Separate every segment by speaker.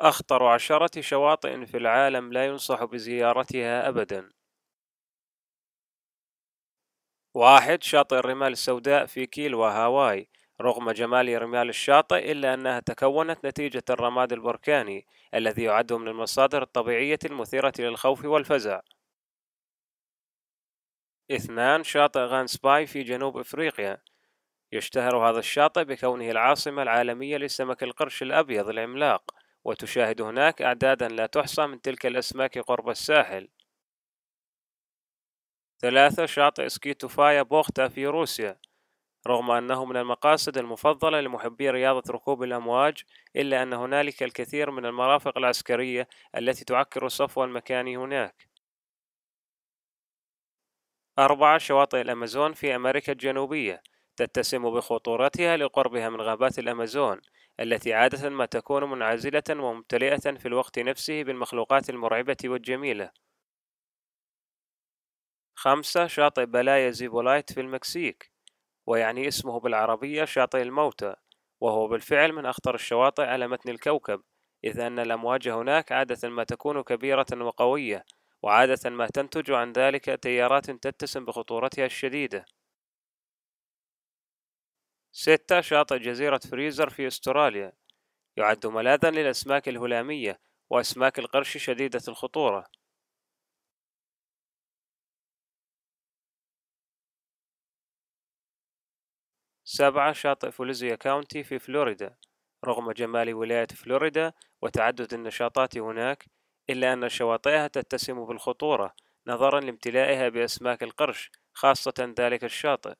Speaker 1: أخطر عشرة شواطئ في العالم لا ينصح بزيارتها أبدا واحد شاطئ الرمال السوداء في كيل وهاواي رغم جمال رمال الشاطئ إلا أنها تكونت نتيجة الرماد البركاني الذي يعد من المصادر الطبيعية المثيرة للخوف والفزع اثنان شاطئ غانسباي في جنوب أفريقيا يشتهر هذا الشاطئ بكونه العاصمة العالمية لسمك القرش الأبيض العملاق وتشاهد هناك أعدادا لا تحصى من تلك الأسماك قرب الساحل ثلاثة شاطئ سكيتوفايا بوختا في روسيا رغم أنه من المقاصد المفضلة لمحبي رياضة ركوب الأمواج إلا أن هنالك الكثير من المرافق العسكرية التي تعكر الصفو المكاني هناك أربعة شواطئ الأمازون في أمريكا الجنوبية تتسم بخطورتها لقربها من غابات الأمازون التي عادة ما تكون منعزلة وممتلئة في الوقت نفسه بالمخلوقات المرعبة والجميلة. خمسة شاطئ بلايا زيبولايت في المكسيك ويعني اسمه بالعربية شاطئ الموتى وهو بالفعل من أخطر الشواطئ على متن الكوكب إذ أن الأمواج هناك عادة ما تكون كبيرة وقوية وعادة ما تنتج عن ذلك تيارات تتسم بخطورتها الشديدة ستة شاطئ جزيرة فريزر في أستراليا يعد ملاذا للأسماك الهلامية وأسماك القرش شديدة الخطورة سبعة شاطئ فوليزيا كاونتي في فلوريدا رغم جمال ولاية فلوريدا وتعدد النشاطات هناك إلا أن شواطئها تتسم بالخطورة نظرا لامتلائها بأسماك القرش خاصة ذلك الشاطئ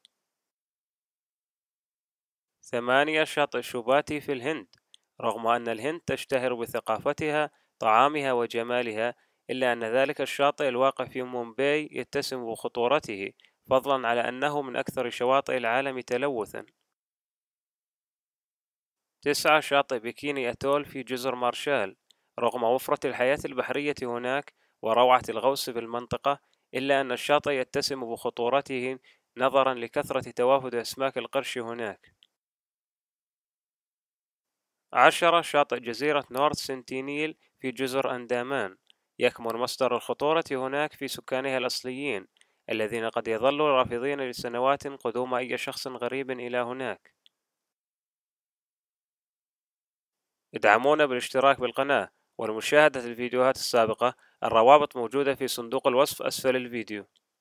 Speaker 1: ثمانية شط شوباتي في الهند رغم أن الهند تشتهر بثقافتها طعامها وجمالها إلا أن ذلك الشاطئ الواقع في مومباي يتسم بخطورته فضلا على أنه من أكثر شواطئ العالم تلوثا تسعة شاطئ بيكيني أتول في جزر مارشال رغم وفرة الحياة البحرية هناك وروعة الغوص في المنطقة إلا أن الشاطئ يتسم بخطورته نظرا لكثرة توافد أسماك القرش هناك عشرة شاطئ جزيرة نورث سنتينيل في جزر أندامان يكمن مصدر الخطورة هناك في سكانها الأصليين الذين قد يظلوا رافضين لسنوات قدوم أي شخص غريب إلى هناك ادعمونا بالاشتراك بالقناة ومشاهدة الفيديوهات السابقة الروابط موجودة في صندوق الوصف أسفل الفيديو